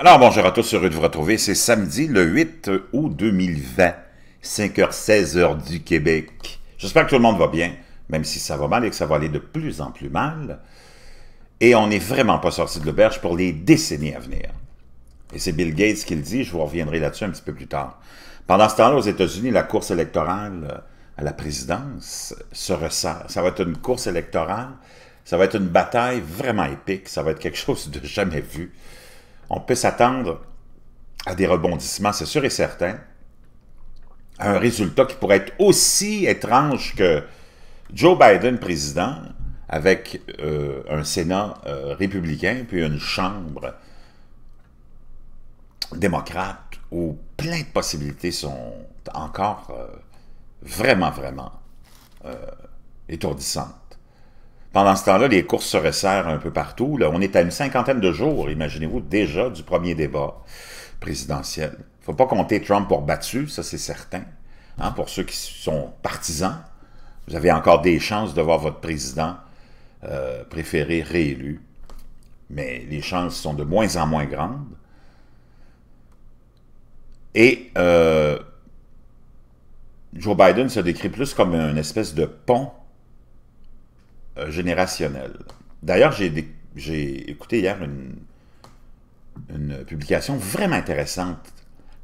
Alors, bonjour à tous, heureux de vous retrouver. C'est samedi le 8 août 2020, 5h16 du Québec. J'espère que tout le monde va bien, même si ça va mal et que ça va aller de plus en plus mal. Et on n'est vraiment pas sorti de l'auberge pour les décennies à venir. Et c'est Bill Gates qui le dit, je vous reviendrai là-dessus un petit peu plus tard. Pendant ce temps-là, aux États-Unis, la course électorale euh, à la présidence se resserre. Ça va être une course électorale, ça va être une bataille vraiment épique, ça va être quelque chose de jamais vu on peut s'attendre à des rebondissements, c'est sûr et certain, à un résultat qui pourrait être aussi étrange que Joe Biden président, avec euh, un Sénat euh, républicain, puis une Chambre démocrate, où plein de possibilités sont encore euh, vraiment, vraiment étourdissantes. Pendant ce temps-là, les courses se resserrent un peu partout. Là, on est à une cinquantaine de jours, imaginez-vous, déjà du premier débat présidentiel. faut pas compter Trump pour battu, ça c'est certain. Hein, pour ceux qui sont partisans, vous avez encore des chances de voir votre président euh, préféré réélu. Mais les chances sont de moins en moins grandes. Et euh, Joe Biden se décrit plus comme une espèce de pont euh, générationnel. D'ailleurs, j'ai écouté hier une, publication vraiment intéressante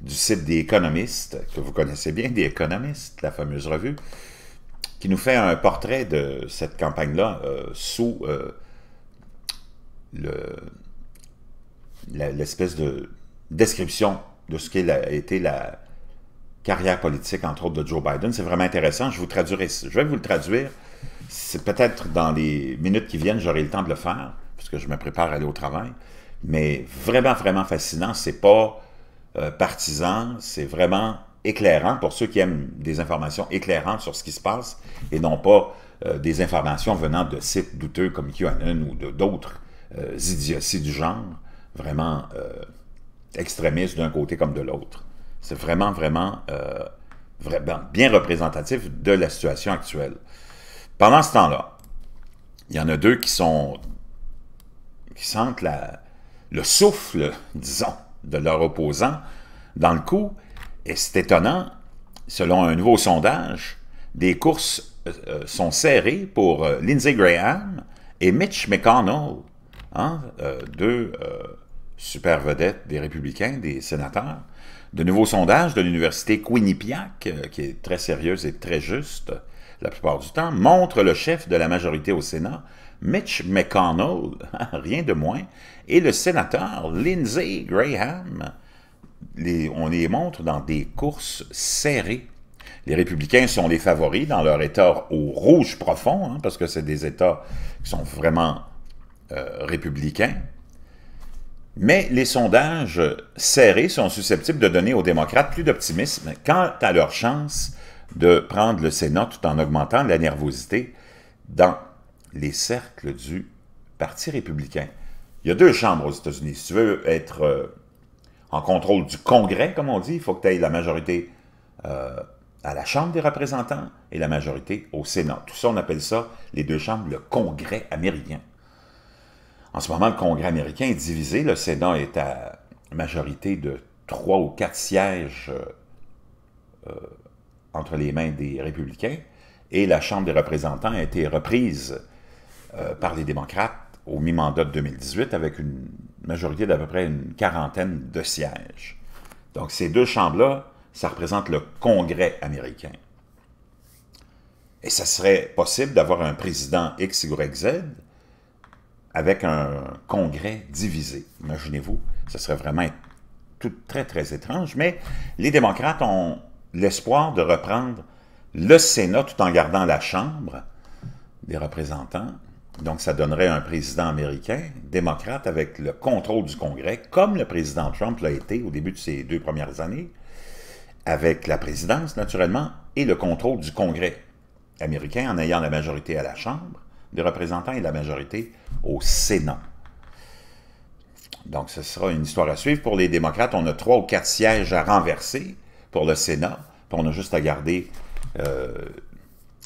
du site des économistes, que vous connaissez bien, des économistes, la fameuse revue, qui nous fait un portrait de cette campagne-là euh, sous euh, l'espèce de description de ce qu'a été la carrière politique, entre autres, de Joe Biden. C'est vraiment intéressant. Je, vous traduirai, je vais vous le traduire c'est peut-être dans les minutes qui viennent, j'aurai le temps de le faire, puisque je me prépare à aller au travail. Mais vraiment, vraiment fascinant. C'est pas euh, partisan, c'est vraiment éclairant pour ceux qui aiment des informations éclairantes sur ce qui se passe et non pas euh, des informations venant de sites douteux comme QAnon ou d'autres euh, idioties du genre, vraiment extrémistes d'un côté comme de l'autre. C'est vraiment, vraiment, vraiment bien représentatif de la situation actuelle. Pendant ce temps-là, il y en a deux qui sont qui sentent le souffle, disons, de leur opposant dans le coup. Et c'est étonnant, selon un nouveau sondage, des courses euh, euh, sont serrées pour euh, Lindsey Graham et Mitch McConnell, hein, deux super vedettes des républicains, des sénateurs. De nouveaux sondages de l'université Quinnipiac, qui est très sérieuse et très juste, la plupart du temps, montre le chef de la majorité au Sénat, Mitch McConnell, rien de moins, et le sénateur Lindsey Graham. on les montre dans des courses serrées. Les républicains sont les favoris dans leur état au rouge profond, hein, parce que c'est des États qui sont vraiment euh, républicains. Mais les sondages serrés sont susceptibles de donner aux démocrates plus d'optimisme quant à leur chance de prendre le Sénat tout en augmentant la nervosité dans les cercles du Parti républicain. Il y a deux chambres aux États-Unis. Si tu veux être euh, en contrôle du Congrès, comme on dit, il faut que tu aies la majorité euh, à la Chambre des représentants et la majorité au Sénat. Tout ça, on appelle ça, les deux chambres, le Congrès américain. En ce moment, le Congrès américain est divisé. Le Sénat est à majorité de trois ou quatre sièges euh, entre les mains des républicains et la Chambre des représentants a été reprise euh, par les démocrates au mi-mandat de 2018 avec une majorité d'à peu près une quarantaine de sièges. Donc ces deux chambres-là, ça représente le Congrès américain. Et ça serait possible d'avoir un président X, Z avec un Congrès divisé. Imaginez-vous, ça serait vraiment tout très, très étrange. Mais les démocrates ont, l'espoir de reprendre le Sénat tout en gardant la Chambre des représentants. Donc, ça donnerait un président américain, démocrate, avec le contrôle du Congrès, comme le président Trump l'a été au début de ses deux premières années, avec la présidence, naturellement, et le contrôle du Congrès américain en ayant la majorité à la Chambre des représentants et la majorité au Sénat. Donc, ce sera une histoire à suivre. Pour les démocrates, on a trois ou quatre sièges à renverser pour le Sénat. Puis on a juste à garder euh,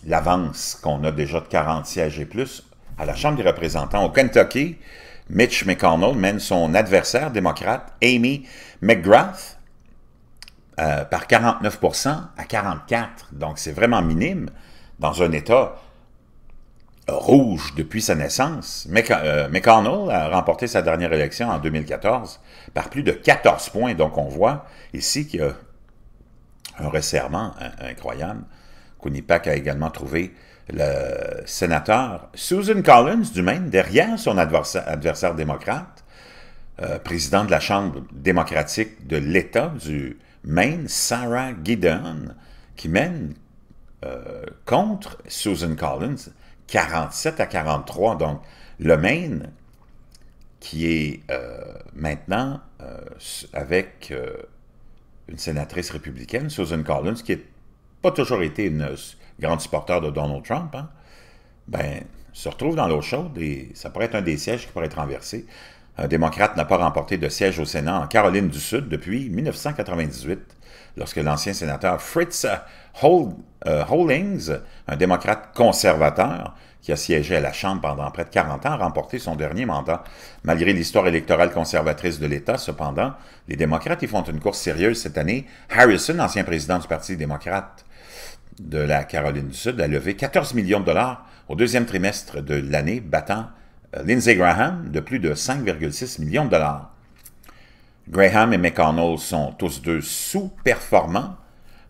l'avance qu'on a déjà de 40 sièges et plus à la Chambre des représentants. Au Kentucky, Mitch McConnell mène son adversaire démocrate, Amy McGrath, euh, par 49% à 44%. Donc c'est vraiment minime dans un État rouge depuis sa naissance. Euh, McConnell a remporté sa dernière élection en 2014 par plus de 14 points. Donc on voit ici qu'il y a un resserrement incroyable. Pack a également trouvé le sénateur Susan Collins du Maine derrière son adversaire, adversaire démocrate, euh, président de la Chambre démocratique de l'État du Maine, Sarah Gideon, qui mène euh, contre Susan Collins 47 à 43. Donc, le Maine, qui est euh, maintenant avec une sénatrice républicaine, Susan Collins, qui n'a pas toujours été une grande supporter de Donald Trump, hein, ben, se retrouve dans l'eau chaude et ça pourrait être un des sièges qui pourrait être renversé. Un démocrate n'a pas remporté de siège au Sénat en Caroline du Sud depuis 1998, lorsque l'ancien sénateur Fritz euh, euh, Hollings, un démocrate conservateur, qui a siégé à la Chambre pendant près de 40 ans, a remporté son dernier mandat. Malgré l'histoire électorale conservatrice de l'État, cependant, les démocrates y font une course sérieuse cette année. Harrison, ancien président du Parti démocrate de la Caroline du Sud, a levé 14 millions de dollars au deuxième trimestre de l'année, battant euh, Lindsey Graham de plus de 5,6 millions de dollars. Graham et McConnell sont tous deux sous-performants.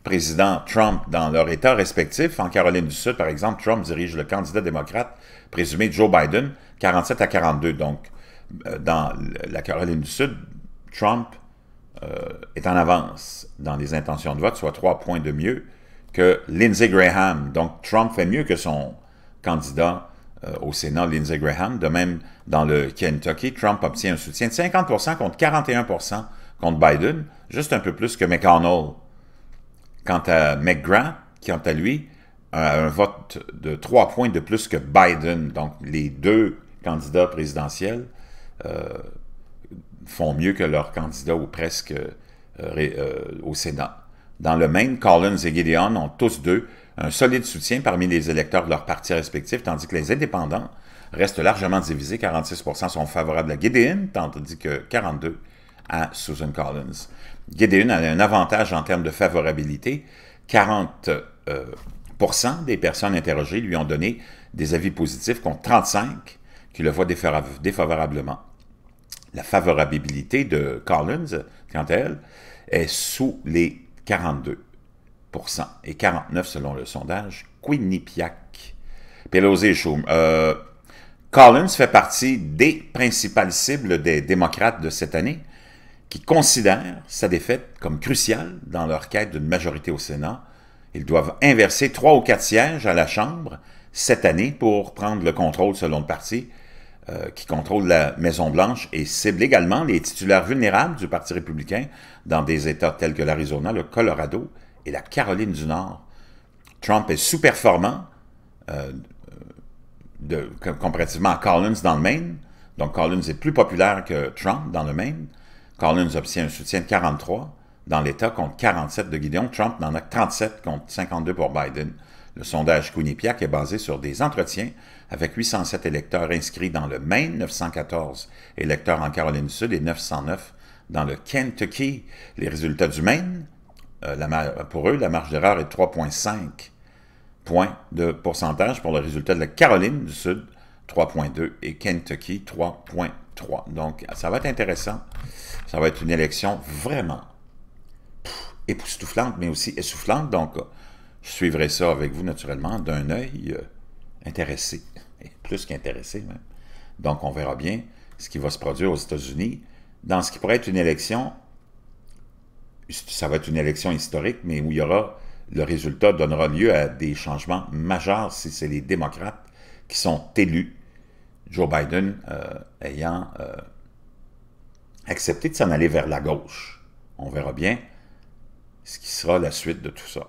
Président Trump dans leur État respectif. En Caroline du Sud, par exemple, Trump dirige le candidat démocrate présumé Joe Biden, 47 à 42. Donc, euh, dans la Caroline du Sud, Trump euh, est en avance dans les intentions de vote, soit trois points de mieux que Lindsey Graham. Donc, Trump fait mieux que son candidat euh, au Sénat Lindsey Graham. De même, dans le Kentucky, Trump obtient un soutien de 50 contre 41 contre Biden, juste un peu plus que McConnell. Quant à McGrath, quant à lui, a un vote de 3 points de plus que Biden. Donc, les deux candidats présidentiels euh, font mieux que leurs candidats ou presque euh, au Sénat. Dans le Maine, Collins et Gideon ont tous deux un solide soutien parmi les électeurs de leurs partis respectifs, tandis que les indépendants restent largement divisés. 46 sont favorables à Gideon, tandis que 42 à Susan Collins. Gideon a un avantage en termes de favorabilité. 40 euh, des personnes interrogées lui ont donné des avis positifs, contre 35 qui le voient défavorablement. La favorabilité de Collins, quant à elle, est sous les 42 et 49 selon le sondage, Quinnipiac. Pelosi et Schumer. Euh, Collins fait partie des principales cibles des démocrates de cette année qui considèrent sa défaite comme cruciale dans leur quête d'une majorité au Sénat. Ils doivent inverser trois ou quatre sièges à la Chambre cette année pour prendre le contrôle selon le parti euh, qui contrôle la Maison-Blanche et cible également les titulaires vulnérables du Parti républicain dans des États tels que l'Arizona, le Colorado et la Caroline du Nord. Trump est sous-performant euh, comparativement à Collins dans le Maine. Donc Collins est plus populaire que Trump dans le Maine. Collins obtient un soutien de 43 dans l'État contre 47 de Guidon. Trump n'en a 37 contre 52 pour Biden. Le sondage Quinnipiac est basé sur des entretiens avec 807 électeurs inscrits dans le Maine, 914 électeurs en Caroline du Sud et 909 dans le Kentucky. Les résultats du Maine, euh, pour eux, la marge d'erreur est 3,5 points de pourcentage. Pour le résultat de la Caroline du Sud, 3,2 et Kentucky, 3,3. Donc, ça va être intéressant. Ça va être une élection vraiment époustouflante, mais aussi essoufflante. Donc, je suivrai ça avec vous, naturellement, d'un œil euh, intéressé, plus qu'intéressé même. Donc, on verra bien ce qui va se produire aux États-Unis dans ce qui pourrait être une élection. Ça va être une élection historique, mais où il y aura le résultat donnera lieu à des changements majeurs si c'est les démocrates qui sont élus. Joe Biden euh, ayant euh, accepté de s'en aller vers la gauche. On verra bien ce qui sera la suite de tout ça.